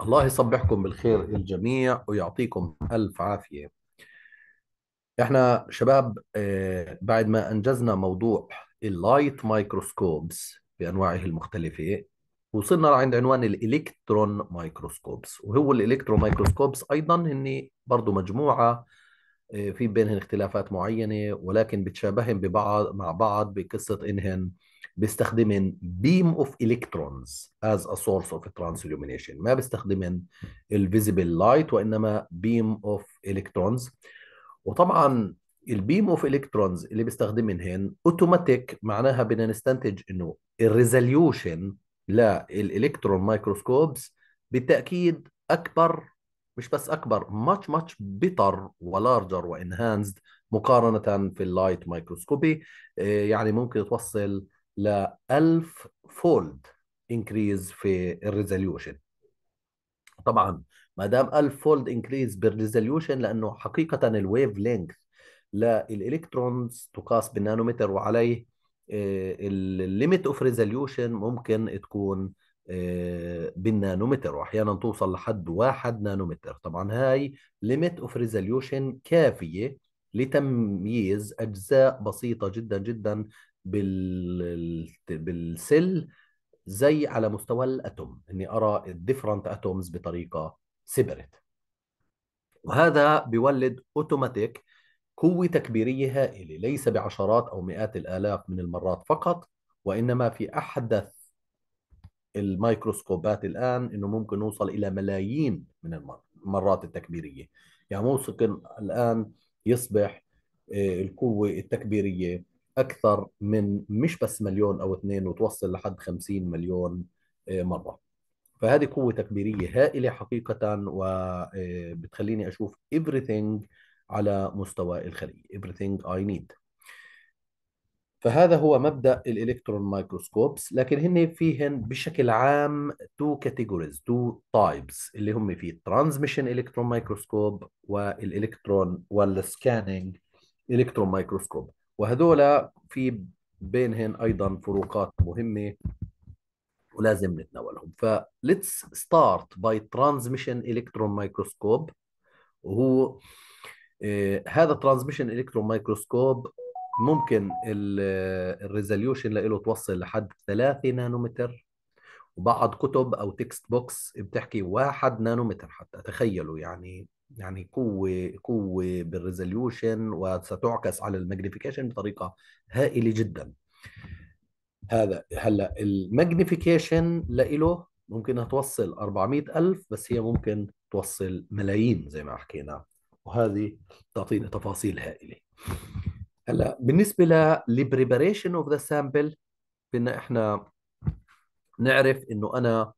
الله يصبحكم بالخير الجميع ويعطيكم ألف عافية احنا شباب آه، بعد ما أنجزنا موضوع اللايت مايكروسكوبس بأنواعه المختلفة وصلنا عند عنوان الإلكترون مايكروسكوبس وهو الإلكترون مايكروسكوبس أيضا هن برضو مجموعة آه، في بينهن اختلافات معينة ولكن بتشابهن ببعض مع بعض بقصة إنهن بيستخدمن بيم اوف الكترونز از ا سورس اوف ترانس illumination ما بيستخدمن الفيزيبل لايت وانما بيم اوف الكترونز وطبعا البيم اوف الكترونز اللي بيستخدمنهن اوتوماتيك معناها بدنا نستنتج انه الريزوليوشن للالكترون مايكروسكوبس بالتاكيد اكبر مش بس اكبر ماتش ماتش بيتر ولارجر وانهانسد مقارنه في اللايت آه، مايكروسكوبي يعني ممكن توصل ل 1000 فولد انكريز في الريزوليوشن طبعا ما دام 1000 فولد انكريز بالريزوليوشن لانه حقيقه الويف لينث للالكترونز تقاس بالنانومتر وعليه الليميت اوف ريزوليوشن ممكن تكون آه، بالنانومتر واحيانا توصل لحد واحد نانومتر طبعا هاي ليميت اوف ريزوليوشن كافيه لتمييز اجزاء بسيطه جدا جدا بال... بالسيل زي على مستوى الاتوم اني ارى الديفرنت اتومز بطريقه سيبريت وهذا بيولد اوتوماتيك قوه تكبيريه هائله ليس بعشرات او مئات الالاف من المرات فقط وانما في احدث الميكروسكوبات الان انه ممكن نوصل الى ملايين من المرات التكبيريه يعني ممكن الان يصبح آه، القوه التكبيريه اكثر من مش بس مليون او اثنين وتوصل لحد 50 مليون آه، مره فهذه قوه تكبيريه هائله حقيقه وبتخليني آه، اشوف everything على مستوى الخليه everything I need فهذا هو مبدا الالكترون مايكروسكوبس لكن هن فيهن بشكل عام تو كاتيجوريز تو تايبس اللي هم في ترانزميشن الكترون مايكروسكوب والالكترون والسكاننج الكترون مايكروسكوب وهذولا في بينهن ايضا فروقات مهمه ولازم نتناولهم فليتس ستارت باي ترانزميشن الكترون مايكروسكوب وهو إيه هذا ترانزميشن الكترون مايكروسكوب ممكن الريزوليوشن آه، له توصل لحد 3 نانومتر وبعض كتب او تكست بوكس بتحكي 1 نانومتر حتى تخيلوا يعني يعني قوة قوة بالريزوليوشن وستعكس على الماجنيفيكيشن بطريقة هائلة جدا هذا هلا الماجنيفيكيشن لإله ممكن توصل 400 ألف بس هي ممكن توصل ملايين زي ما حكينا وهذه تعطينا تفاصيل هائلة هلا بالنسبة للبريباريشن اوف ذا سامبل بدنا احنا نعرف انه انا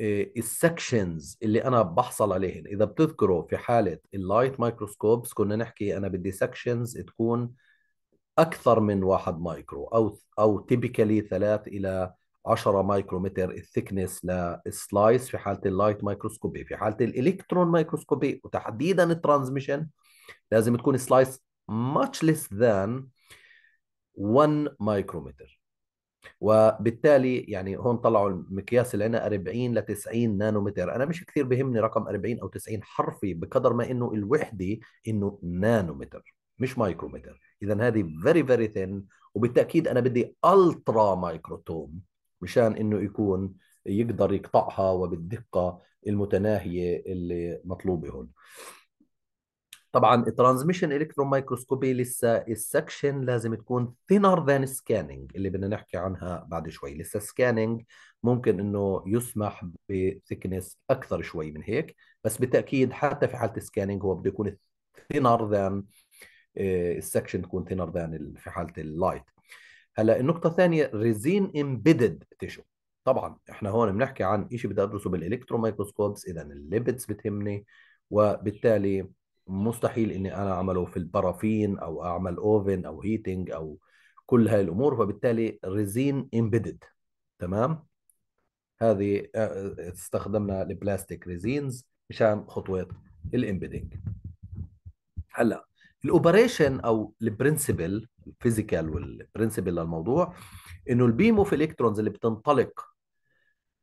آه، السكشنز اللي انا بحصل عليهن اذا بتذكروا في حاله اللايت مايكروسكوبس كنا نحكي انا بدي سكشنز تكون اكثر من واحد مايكرو او او تيبيكالي ثلاث الى 10 مايكرومتر الثكنس للسلايس في حاله اللايت مايكروسكوبي في حاله الالكترون مايكروسكوبي وتحديدا الترانزميشن لازم تكون سلايس ماتش ليس ذان 1 مايكرومتر وبالتالي يعني هون طلعوا المقياس اللي عنا 40 ل 90 نانومتر انا مش كثير بهمني رقم 40 او 90 حرفي بقدر ما انه الوحده انه نانومتر مش مايكرومتر اذا هذه فيري فيري ثين وبالتاكيد انا بدي الترا مايكروتوم مشان انه يكون يقدر يقطعها وبالدقه المتناهيه اللي مطلوبه هون طبعا الترانزميشن الكترون مايكروسكوبي لسه السكشن لازم تكون thinner than scanning اللي بدنا نحكي عنها بعد شوي لسه scanning ممكن انه يسمح بثكنس اكثر شوي من هيك بس بالتاكيد حتى في حاله السكاننج هو بده يكون thinner than السكشن آه، تكون thinner than في حاله اللايت هلا النقطه الثانيه ريزين امبيدد تيشو طبعا احنا هون بنحكي عن شيء بدي ادرسه بالالكترون مايكروسكوبس اذا الليبتس بتهمني وبالتالي مستحيل اني انا اعمله في البرافين او اعمل اوفن او هيتنج او كل هاي الامور فبالتالي ريزين امبيدد تمام هذه آه، آه، استخدمنا البلاستيك ريزينز مشان خطوه الامبيدنج هلا الاوبريشن او البرنسبل الفيزيكال والبرنسبل للموضوع انه البيم اوف الكترونز اللي بتنطلق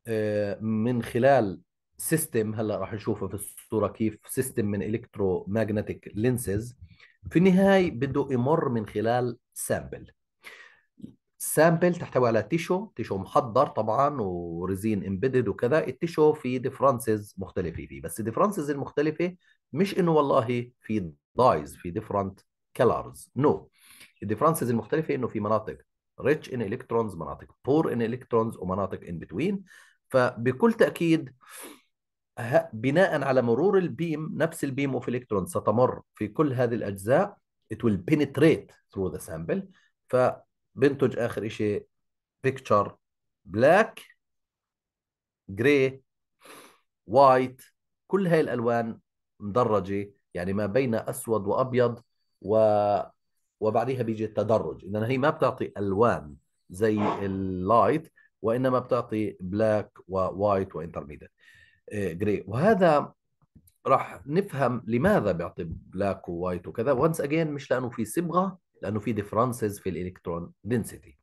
آه، من خلال سيستم هلا راح نشوفه في الصوره كيف سيستم من الكترو ماجنتيك لينسز في النهايه بده يمر من خلال سامبل سامبل تحتوي على تيشو تيشو محضر طبعا وريزين امبيدد وكذا التيشو في ديفرنسز مختلفه فيه بس الديفرنسز المختلفه مش انه والله في دايز في ديفرنت كلرز نو الديفرنسز المختلفه انه في مناطق ريتش ان الكترونز مناطق بور ان الكترونز ومناطق ان بتوين فبكل تاكيد بناء على مرور البيم نفس البيم اوف الكترون ستمر في كل هذه الاجزاء it will penetrate through the sample فبنتج اخر شيء picture black gray white كل هاي الالوان مدرجه يعني ما بين اسود وابيض و وبعديها بيجي التدرج اذا هي ما بتعطي الوان زي اللايت وانما بتعطي بلاك ووايت وانترميديت جراي آه، وهذا راح نفهم لماذا بيعطي بلاك ووايت وكذا وانس اجين مش لانه في صبغه لانه في ديفرنسز في الالكترون دنسيتي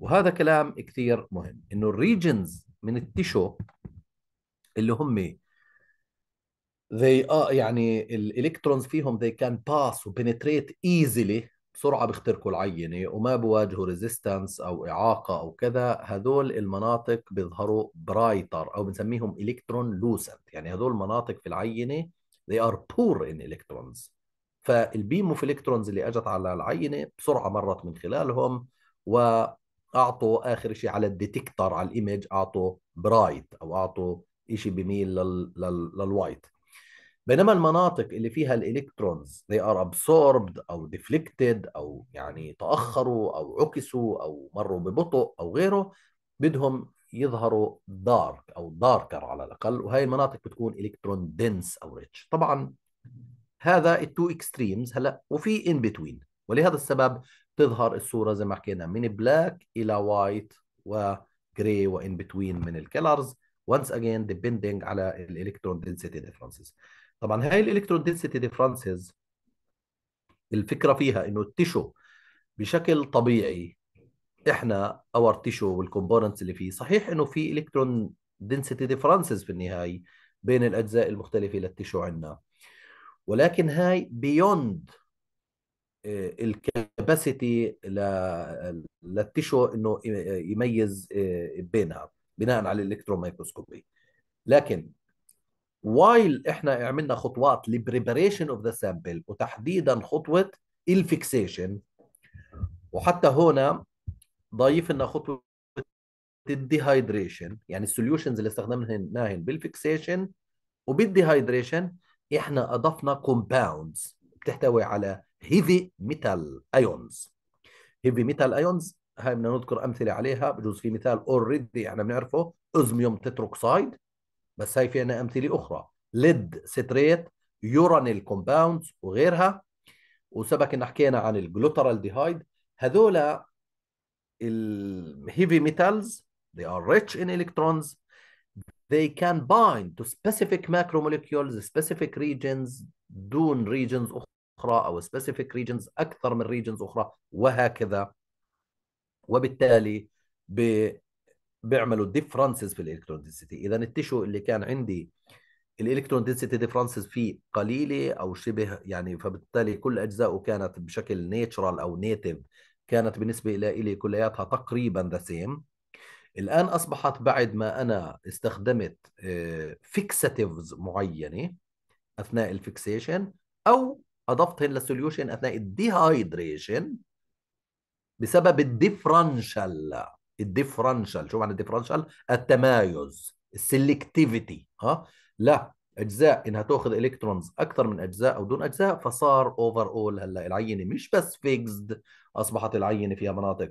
وهذا كلام كثير مهم انه الريجنز من التيشو اللي هم they are يعني الالكترونز فيهم they can pass و penetrate easily بسرعة بيخترقوا العينة وما بواجهوا ريزيستنس أو إعاقة أو كذا هذول المناطق بيظهروا برايتر أو بنسميهم إلكترون لوسنت يعني هذول المناطق في العينة they are poor in electrons فالبيم اوف الكترونز اللي اجت على العينه بسرعه مرت من خلالهم واعطوا اخر شيء على الديتكتر على الايمج اعطوا برايت او اعطوا شيء بميل لل... لل... للوايت بينما المناطق اللي فيها الالكترونز they are absorbed او deflected او يعني تاخروا او عكسوا او مروا ببطء او غيره بدهم يظهروا دارك او داركر على الاقل وهي المناطق بتكون الكترون دنس او ريتش طبعا هذا التو اكستريمز هلا وفي ان بتوين ولهذا السبب تظهر الصوره زي ما حكينا من بلاك الى وايت وجري وان بتوين من الكلرز once again depending على الالكترون دنسيتي differences طبعا هاي الالكترون دنسيتي ديفرنسز الفكره فيها انه التيشو بشكل طبيعي احنا اور تيشو والكومبوننتس اللي فيه صحيح انه في الكترون دنسيتي ديفرنسز في النهايه بين الاجزاء المختلفه للتيشو عندنا ولكن هاي بيوند الكاباسيتي للتيشو انه آه، يميز آه، بينها بناء على الالكترون مايكروسكوبي لكن وايل احنا عملنا خطوات لبريبريشن اوف ذا سامبل وتحديدا خطوه الفيكسيشن وحتى هنا ضايف لنا خطوه الديهايدريشن يعني السوليوشنز اللي استخدمناهن بالفيكسيشن وبالديهايدريشن احنا اضفنا كومباوندز بتحتوي على هيفي ميتال ايونز هيفي ميتال ايونز هاي بدنا نذكر امثله عليها بجوز في مثال اوريدي احنا بنعرفه اوزميوم تتروكسايد بس هاي في عنا أمثلة أخرى ليد ستريت يورانيل كومباوند وغيرها وسبق ان حكينا عن الجلوترالديهايد هذولا الهيفي ميتالز they are rich in electrons they can bind to specific macromolecules specific regions دون regions أخرى أو specific regions أكثر من regions أخرى وهكذا وبالتالي ب بيعملوا ديفرنسز في الالكترون دنسيتي اذا التشو اللي كان عندي الالكترون دنسيتي ديفرنسز فيه قليله او شبه يعني فبالتالي كل اجزاء كانت بشكل نيتشرال او نيتف كانت بالنسبه الي كلياتها تقريبا ذا سيم الان اصبحت بعد ما انا استخدمت فيكساتيفز آه، معينه اثناء الفيكسيشن او اضفتهن للسوليوشن اثناء الديهايدريشن بسبب الديفرنشال الديفرنشال شو معنى الديفرنشال التمايز السلكتيفيتي ها لا اجزاء انها تاخذ الكترونز اكثر من اجزاء او دون اجزاء فصار اوفر اول هلا العينه مش بس فيكسد اصبحت العينه فيها مناطق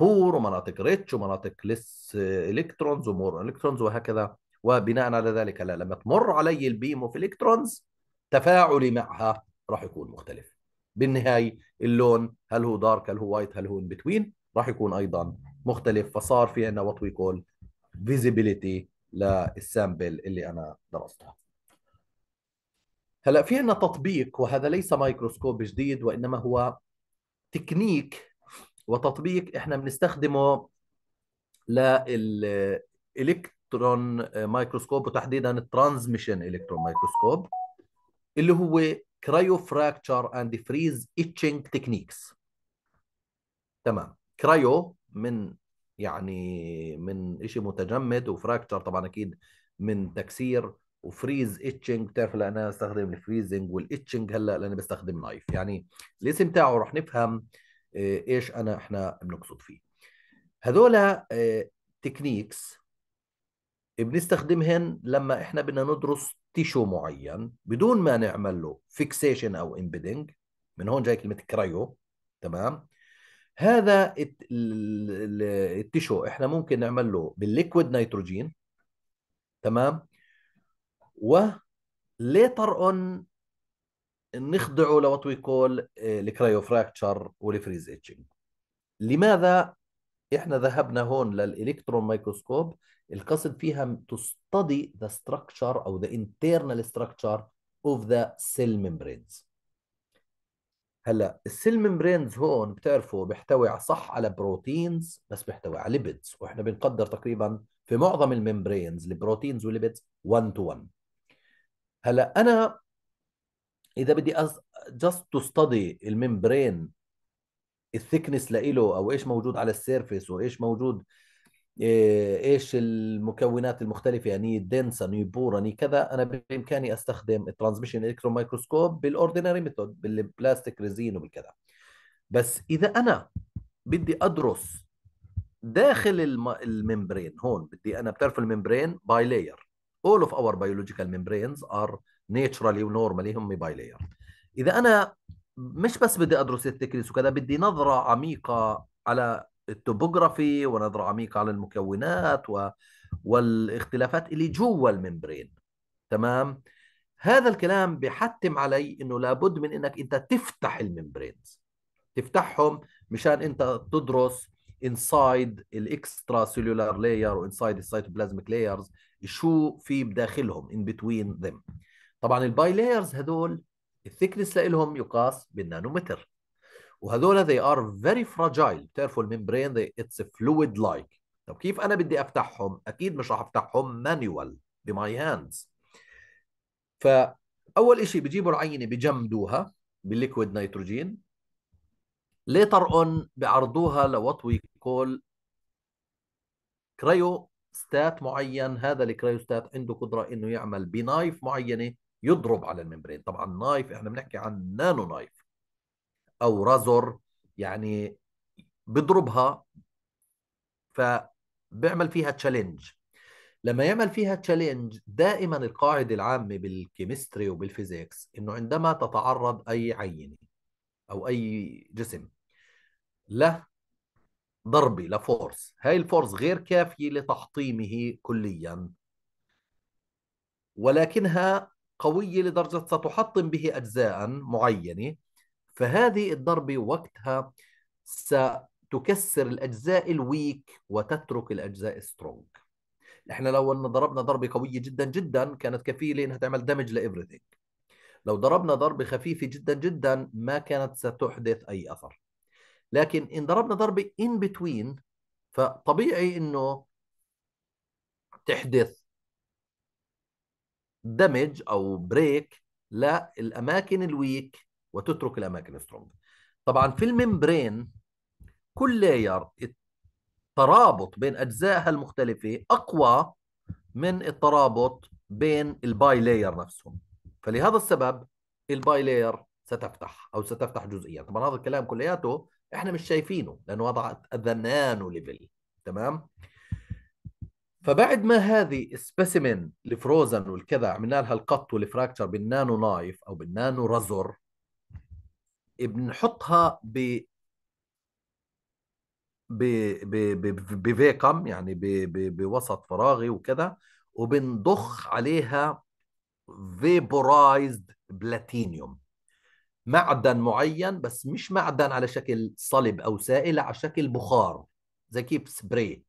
بور ومناطق ريتش ومناطق لس الكترونز ومور الكترونز وهكذا وبناء على ذلك هلا لما تمر علي البيم اوف الكترونز تفاعلي معها راح يكون مختلف بالنهايه اللون هل هو دارك هل هو وايت هل هو ان بتوين راح يكون ايضا مختلف فصار في عندنا وات وي كول فيزيبيليتي للسامبل اللي انا درستها هلا في عندنا تطبيق وهذا ليس مايكروسكوب جديد وانما هو تكنيك وتطبيق احنا بنستخدمه للالكترون مايكروسكوب وتحديدا الترانزميشن الكترون مايكروسكوب اللي هو كرايو فراكتشر اند فريز اتشنج تكنيكس تمام كرايو من يعني من شيء متجمد وفراكتشر طبعا اكيد من تكسير وفريز اتشنج بتعرف لا انا استخدم الفريزنج والاتشنج هلا لاني بستخدم نايف يعني الاسم تاعه رح نفهم آه، ايش انا احنا بنقصد فيه هذول تكنيكس آه، بنستخدمهن لما احنا بدنا ندرس تيشو معين بدون ما نعمل له فيكسيشن او امبيدنج من هون جاي كلمه كرايو تمام هذا التشو احنا ممكن نعمل له بالليكويد نيتروجين تمام و ليتر اون نخضعه لوات وي كول الكرايوفراكتشر والفريز اتشنج لماذا احنا ذهبنا هون للالكترون مايكروسكوب القصد فيها تو ستدي ذا structure او ذا internal structure of the cell membranes هلا السيل ممبرينز هون بتعرفوا بيحتوي صح على بروتينز بس بيحتوي على ليبيدز واحنا بنقدر تقريبا في معظم الممبرينز البروتينز والليبيدز 1 تو 1 هلا انا اذا بدي جاست تو ستدي الممبرين الثيكنس لإله او ايش موجود على السيرفيس وايش موجود إيه، ايش المكونات المختلفه يعني دنسه نيبور يعني, يعني كذا انا بامكاني استخدم الترانزميشن الكترون مايكروسكوب بالاوردينري ميثود بالبلاستيك ريزين وبالكذا بس اذا انا بدي ادرس داخل الممبرين هون بدي انا بتعرف الممبرين باي لاير اول اوف اور biological ممبرينز ار naturally ونورمالي هم باي لاير اذا انا مش بس بدي ادرس التكريس وكذا بدي نظره عميقه على التوبوغرافي ونظرة عميقة على المكونات و... والاختلافات اللي جوا الممبرين تمام هذا الكلام بحتم علي انه لابد من انك انت تفتح الممبرينز تفتحهم مشان انت تدرس انسايد الاكسترا سيلولار لاير وانسايد السيتوبلازميك لايرز شو في بداخلهم ان بتوين ذم طبعا الباي لايرز هذول الثيكنس لهم يقاس بالنانومتر وهذول they are very fragile بتعرفوا الممبرين they, it's fluid like طب كيف انا بدي افتحهم اكيد مش راح افتحهم مانيوال بماي هاندز فاول شيء بجيبوا العينه بجمدوها بالليكويد نيتروجين ليتر اون بعرضوها لوات وي كول كريو ستات معين هذا الكريوستات عنده قدره انه يعمل بنايف معينه يضرب على الممبرين طبعا نايف احنا بنحكي عن نانو نايف او رزر يعني بضربها فبيعمل فيها تشالنج لما يعمل فيها تشالنج دائما القاعده العامه بالكيمستري وبالفيزيكس انه عندما تتعرض اي عينه او اي جسم له ضربه لفورس هاي الفورس غير كافيه لتحطيمه كليا ولكنها قويه لدرجه ستحطم به اجزاء معينه فهذه الضربة وقتها ستكسر الأجزاء الويك وتترك الأجزاء السترونج احنا لو ان ضربنا ضربه قويه جدا جدا كانت كفيله انها تعمل دمج لايفريثينج لو ضربنا ضربه خفيفه جدا جدا ما كانت ستحدث اي اثر لكن ان ضربنا ضربه ان بتوين فطبيعي انه تحدث دمج او بريك للاماكن الويك وتترك الاماكن السترونج طبعا في الممبرين كل لاير الترابط بين اجزائها المختلفه اقوى من الترابط بين الباي لاير نفسهم فلهذا السبب الباي لاير ستفتح او ستفتح جزئيا طبعا هذا الكلام كلياته احنا مش شايفينه لانه هذا هذا نانو ليفل تمام فبعد ما هذه السبيسيمن الفروزن والكذا عملنا لها القط والفراكتشر بالنانو نايف او بالنانو رزر بنحطها ب بفيكم يعني بوسط فراغي وكذا وبنضخ عليها فيبورايزد بلاتينيوم معدن معين بس مش معدن على شكل صلب او سائل على شكل بخار زي كيف سبراي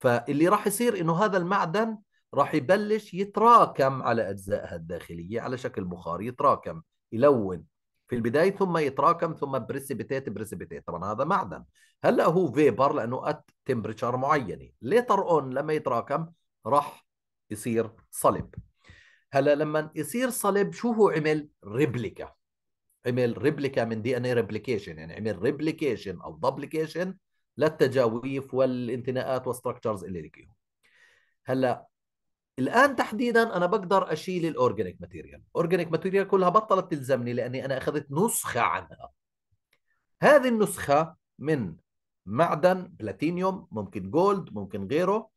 فاللي راح يصير انه هذا المعدن راح يبلش يتراكم على اجزائها الداخليه على شكل بخار يتراكم يلون في البدايه ثم يتراكم ثم بريسيبيتيت بريسيبيتيت طبعا هذا معدن هلا هو فيبر لانه ات تمبريتشر معينه ليتر اون لما يتراكم راح يصير صلب هلا لما يصير صلب شو هو عمل ريبليكا عمل ريبليكا من دي ان اي ريبليكيشن يعني عمل ريبليكيشن او دوبليكيشن للتجاويف والانتناءات والستركتشرز اللي لقيهم هلا الان تحديدا انا بقدر اشيل الاورجانيك ماتيريال اورجانيك ماتيريال كلها بطلت تلزمني لاني انا اخذت نسخه عنها هذه النسخه من معدن بلاتينيوم ممكن جولد ممكن غيره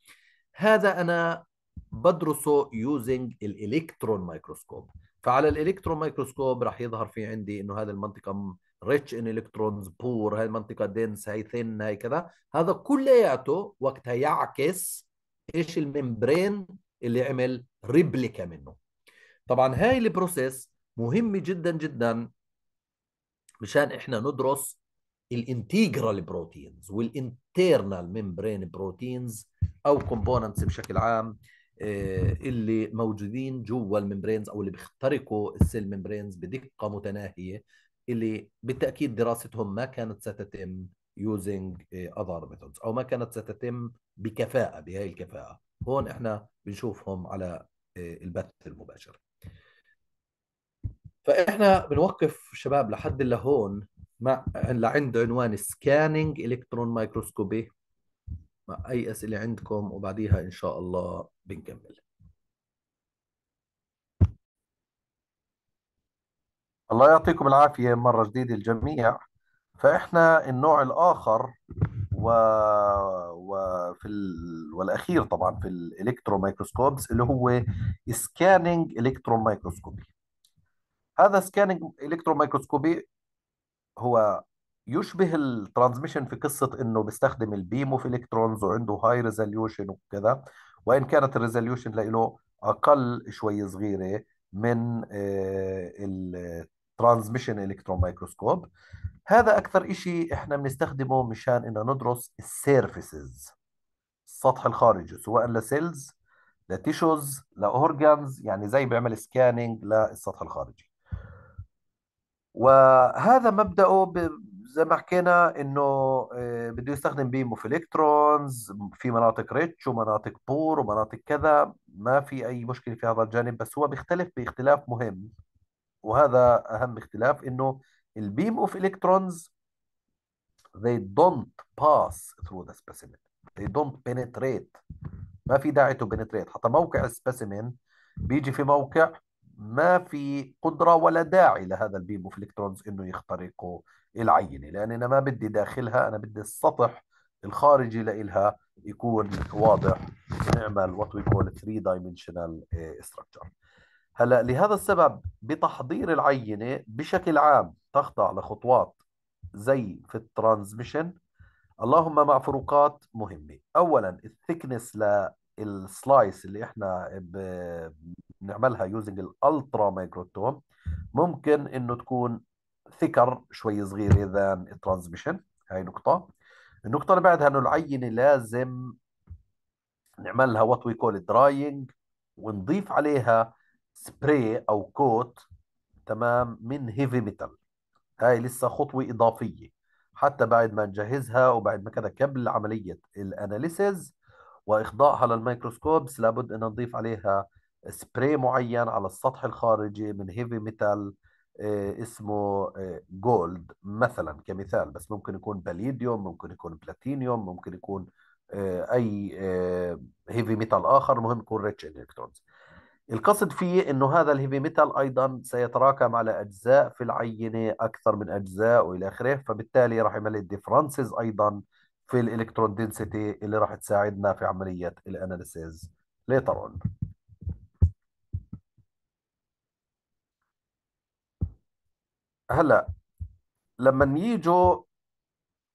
هذا انا بدرسه يوزنج الالكترون مايكروسكوب فعلى الالكترون مايكروسكوب راح يظهر في عندي انه هذه المنطقه ريتش ان الكترونز بور هذه المنطقه دنس هاي ثن هاي كذا هذا كلياته وقتها يعكس ايش الممبرين اللي عمل ريبليكا منه طبعا هاي البروسيس مهمه جدا جدا مشان احنا ندرس الانتجرال بروتينز والانترنال ممبرين بروتينز او كومبوننتس بشكل عام آه، اللي موجودين جوا الممبرينز او اللي بيخترقوا السيل ممبرينز بدقه متناهيه اللي بالتاكيد دراستهم ما كانت ستتم يوزنج اذر ميثودز او ما كانت ستتم بكفاءه بهاي الكفاءه هون احنا بنشوفهم على آه، البث المباشر فاحنا بنوقف شباب لحد لهون مع لعند عنوان سكاننج الكترون مايكروسكوبي مع اي اسئله عندكم وبعديها ان شاء الله بنكمل الله يعطيكم العافيه مره جديده الجميع فاحنا النوع الاخر و... وفي ال... والاخير طبعا في الالكترون مايكروسكوبس اللي هو سكاننج الكترون مايكروسكوبي هذا سكاننج الكترون مايكروسكوبي هو يشبه الترانزميشن في قصه انه بيستخدم البيم اوف الكترونز وعنده هاي ريزوليوشن وكذا وان كانت الريزوليوشن له اقل شوي صغيره من الترانزميشن الكترون مايكروسكوب هذا اكثر شيء احنا بنستخدمه مشان انه ندرس السيرفيسز السطح الخارجي سواء لسيلز لتيشوز لاورجانز يعني زي بيعمل سكاننج للسطح الخارجي وهذا مبداه ب... زي ما حكينا انه آه، بده يستخدم بيمو في الكترونز في مناطق ريتش ومناطق بور ومناطق كذا ما في اي مشكله في هذا الجانب بس هو بيختلف باختلاف مهم وهذا اهم اختلاف انه البيم اوف الكترونز they don't pass through the specimen they don't penetrate ما في داعي تو penetrate حتى موقع السبيسيمين بيجي في موقع ما في قدرة ولا داعي لهذا البيم اوف الكترونز انه يخترقوا العينة لان انا ما بدي داخلها انا بدي السطح الخارجي لإلها يكون واضح نعمل what we call 3 dimensional eh, structure هلا لهذا السبب بتحضير العينة بشكل عام تخضع لخطوات زي في الترانزميشن اللهم مع فروقات مهمة أولا الثيكنس للسلايس اللي احنا بنعملها يوزنج الالترا مايكروتوم ممكن انه تكون ثكر شوي صغيرة ذان الترانزميشن هاي نقطة النقطة اللي بعدها انه العينة لازم نعملها وات وي كول دراينج ونضيف عليها سبراي او كوت تمام من هيفي ميتال هاي لسه خطوة إضافية حتى بعد ما نجهزها وبعد ما كذا قبل عملية الأناليسز وإخضاعها للميكروسكوبس لابد أن نضيف عليها سبراي معين على السطح الخارجي من هيفي آه، ميتال اسمه جولد آه، مثلا كمثال بس ممكن يكون باليديوم ممكن يكون بلاتينيوم ممكن يكون آه، اي هيفي ميتال اخر مهم يكون ريتش الكترونز القصد فيه انه هذا الهيفي ميتال ايضا سيتراكم على اجزاء في العينه اكثر من اجزاء والى اخره فبالتالي راح يعمل ديفرنسز ايضا في الالكترون دنسيتي اللي راح تساعدنا في عمليه الاناليسيز ليتر اون هلا لما يجوا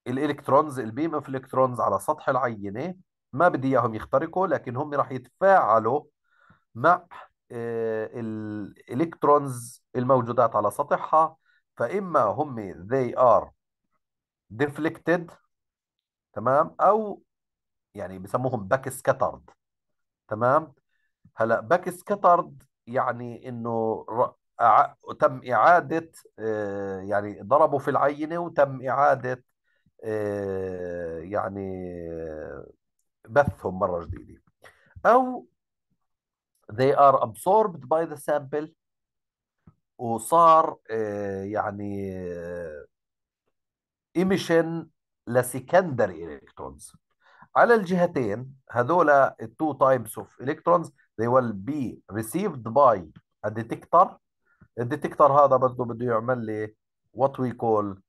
الالكترونز البيم اوف الكترونز على سطح العينه ما بدي اياهم يخترقوا لكن هم راح يتفاعلوا مع آه، الالكترونز الموجودات على سطحها فاما هم they are deflected تمام او يعني بسموهم باك scattered تمام هلا باك scattered يعني انه تم إعادة آه، يعني ضربوا في العينة وتم إعادة آه، يعني بثهم مرة جديدة أو they are absorbed by the sample وصار آه، يعني آه، emission لسكندري electrons على الجهتين هذول التو تايبس اوف الكترونز they will be received by a detector الديتكتر هذا بده بده يعمل لي what we call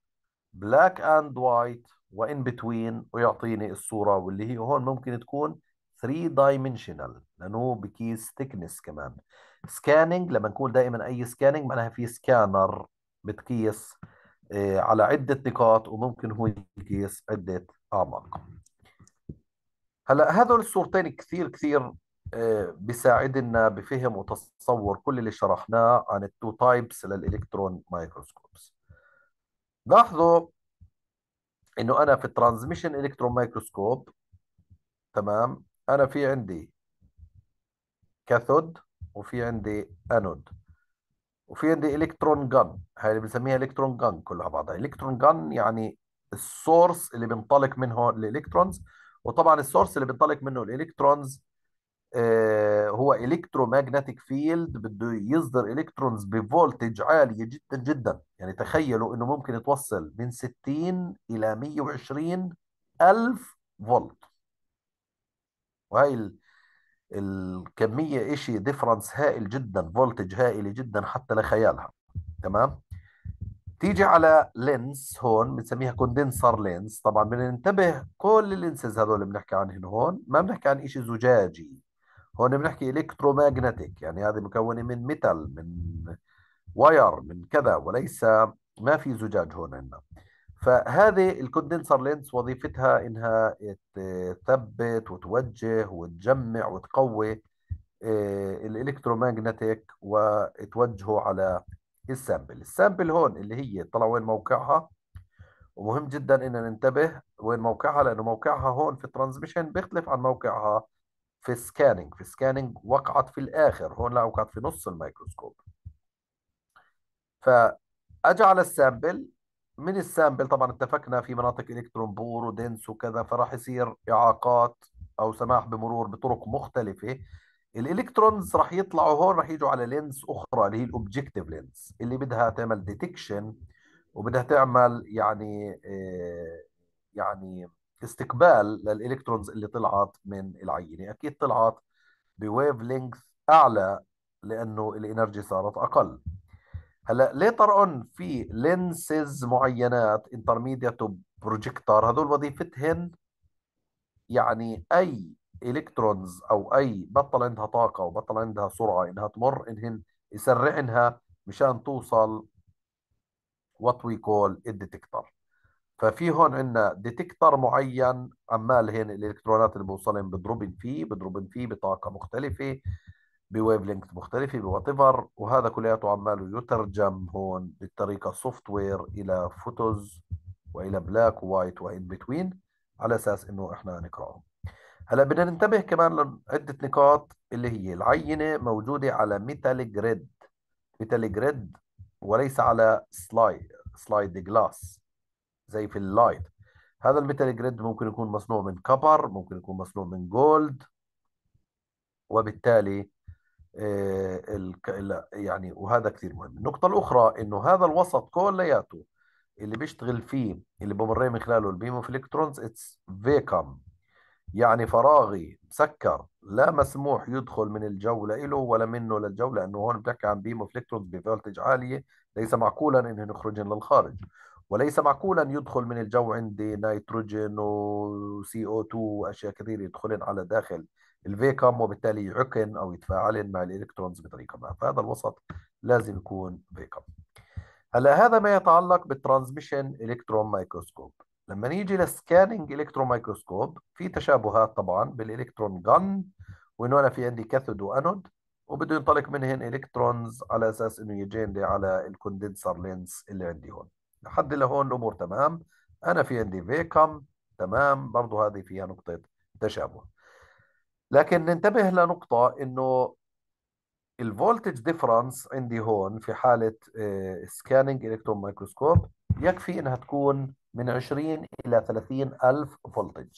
black and white وان بتوين ويعطيني الصوره واللي هي هون ممكن تكون ثري دايمنشنال لانه بكيس ثيكنس كمان سكاننج لما نقول دائما اي سكاننج معناها في سكانر بتقيس آه، على عده نقاط وممكن هو يقيس عده اعماق هلا هذول الصورتين كثير كثير آه، بيساعدنا بفهم وتصور كل اللي شرحناه عن التو تايبس للالكترون مايكروسكوبس لاحظوا انه انا في الترانزميشن الكترون مايكروسكوب تمام انا في عندي كاثود وفي عندي انود وفي عندي الكترون جن هاي اللي بنسميها الكترون جن كلها بعضها الكترون جن يعني السورس اللي بنطلق منه الالكترونز وطبعا السورس اللي بنطلق منه الالكترونز آه هو ماجنتيك فيلد بده يصدر الكترونز بفولتج عاليه جدا جدا يعني تخيلوا انه ممكن يتوصل من 60 الى 120 الف فولت وهي الكمية إشي ديفرنس هائل جدا فولتج هائلة جدا حتى لخيالها تمام تيجي على لينس هون بنسميها كوندنسر لينس طبعا بدنا ننتبه كل اللينسز هذول اللي بنحكي عنهم هون ما بنحكي عن إشي زجاجي هون بنحكي الكتروماجنتيك يعني هذه مكونة من ميتال من واير من كذا وليس ما في زجاج هون عندنا فهذه الكوندنسر لينس وظيفتها انها تثبت وتوجه وتجمع وتقوي آه، الالكتروماجنتيك وتوجهه على السامبل السامبل هون اللي هي طلع وين موقعها ومهم جدا ان ننتبه وين موقعها لانه موقعها هون في الترانزميشن بيختلف عن موقعها في السكاننج في السكاننج وقعت في الاخر هون لا وقعت في نص الميكروسكوب فاجى على السامبل من السامبل طبعا اتفقنا في مناطق الكترون بور ودنس وكذا فراح يصير اعاقات او سماح بمرور بطرق مختلفه الالكترونز راح يطلعوا هون راح يجوا على لينز اخرى اللي هي الاوبجكتيف لينز اللي بدها تعمل ديتكشن وبدها تعمل يعني آه، يعني استقبال للالكترونز اللي طلعت من العينه اكيد طلعت بويف لينث اعلى لانه الانرجي صارت اقل هلا ليتر اون في لينسز معينات انترميديت وبروجيكتور هذول وظيفتهن يعني اي الكترونز او اي بطل عندها طاقه وبطل عندها سرعه انها تمر انهن يسرعنها مشان توصل وات وي كول الديتكتر ففي هون عندنا ديتكتر معين عمال هين الالكترونات اللي بوصلن بضربن فيه بضربن فيه بطاقه مختلفه بويف لينكس مختلفه بواتيفر وهذا كلياته عماله يترجم هون بالطريقه سوفت وير الى فوتوز والى بلاك وايت وان بتوين على اساس انه احنا نقراهم هلا بدنا ننتبه كمان لعده نقاط اللي هي العينه موجوده على ميتال جريد ميتال جريد وليس على سلايد سلايد جلاس زي في اللايت هذا الميتال جريد ممكن يكون مصنوع من كبر ممكن يكون مصنوع من جولد وبالتالي آه، يعني وهذا كثير مهم النقطة الأخرى أنه هذا الوسط كلياته اللي بيشتغل فيه اللي بمر من خلاله البيم اوف الكترونز اتس فيكم يعني فراغي مسكر لا مسموح يدخل من الجو له ولا منه للجو لانه هون بتحكي عن بيم اوف الكترونز بفولتج عاليه ليس معقولا انه يخرج للخارج وليس معقولا يدخل من الجو عندي نيتروجين وسي او 2 واشياء كثيره يدخلن على داخل الفيكم وبالتالي يعقن او يتفاعلن مع الالكترونز بطريقه ما فهذا الوسط لازم يكون فيكم هلا هذا ما يتعلق بالترانزميشن الكترون مايكروسكوب لما نيجي للسكاننج الكترون مايكروسكوب في تشابهات طبعا بالالكترون جن وانه انا في عندي كاثود وانود وبده ينطلق منهن الكترونز على اساس انه يجي لي على الكوندنسر لينس اللي عندي هون لحد لهون الامور تمام انا في عندي فيكم تمام برضه هذه فيها نقطه تشابه لكن ننتبه لنقطة انه الفولتج ديفرنس عندي هون في حالة سكاننج الكترون مايكروسكوب يكفي انها تكون من 20 الى 30 الف فولتج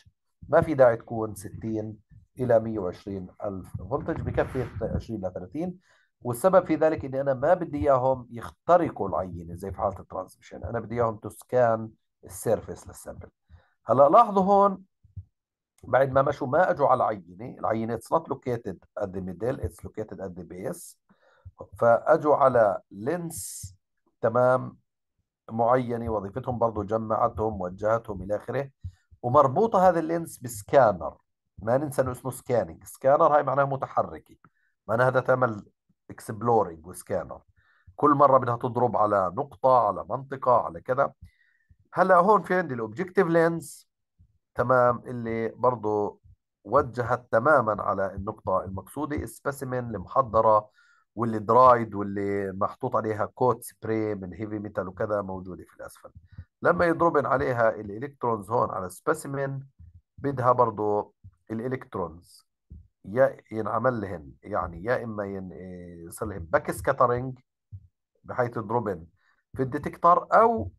ما في داعي تكون 60 الى 120 الف فولتج بكفي 20 ل 30 والسبب في ذلك اني انا ما بدي اياهم يخترقوا العينه زي في حاله الترانسميشن انا بدي اياهم تسكان السيرفيس للسامبل هلا لاحظوا هون بعد ما مشوا ما اجوا على العينه، العينه اتس نوت لوكيتد ات ذا ميدل اتس لوكيتد ات ذا بيس فاجوا على لينس تمام معينه وظيفتهم برضه جمعتهم وجهتهم الى اخره ومربوطه هذا اللينس بسكانر ما ننسى انه اسمه سكاننج سكانر هاي معناها متحركه معناها بدها تعمل اكسبلورنج وسكانر كل مره بدها تضرب على نقطه على منطقه على كذا هلا هون في عندي الاوبجيكتيف لينس تمام اللي برضه وجهت تماما على النقطة المقصودة السبيسيمين المحضرة واللي درايد واللي محطوط عليها كوت سبراي من هيفي ميتال وكذا موجودة في الأسفل لما يضربن عليها الإلكترونز هون على السبيسيمين بدها برضه الإلكترونز يا ينعمل لهن يعني يا إما يصير لهم باك سكاترينج بحيث يضربن في الديتكتر أو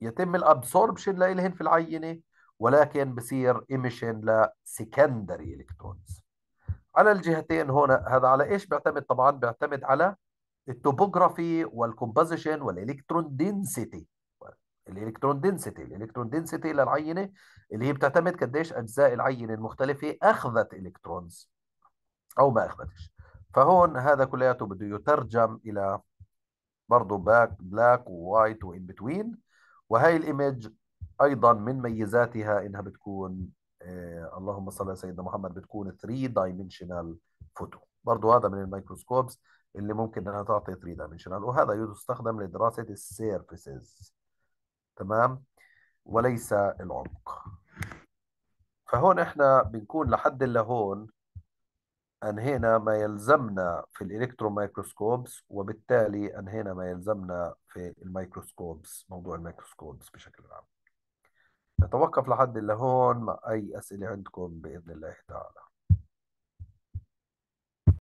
يتم الابسوربشن لإلهن في العينة ولكن بصير ايميشن لسكندري الكترونز على الجهتين هنا هذا على ايش بيعتمد طبعا بيعتمد على التوبوغرافي والكومبوزيشن والالكترون دنسيتي الالكترون دنسيتي الالكترون دنسيتي للعينه اللي هي بتعتمد قديش اجزاء العينه المختلفه اخذت الكترونز او ما اخذتش فهون هذا كلياته بده يترجم الى برضه باك بلاك ووايت وان بتوين وهي الايمج ايضا من ميزاتها انها بتكون آه، اللهم صل على سيدنا محمد بتكون 3 دايمنشنال فوتو برضو هذا من الميكروسكوبس اللي ممكن انها تعطي 3 دايمنشنال وهذا يستخدم لدراسه السيرفيسز تمام وليس العمق فهون احنا بنكون لحد لهون انهينا ما يلزمنا في مايكروسكوبس وبالتالي انهينا ما يلزمنا في الميكروسكوبس موضوع الميكروسكوبس بشكل عام نتوقف لحد اللي هون مع أي أسئلة عندكم بإذن الله تعالى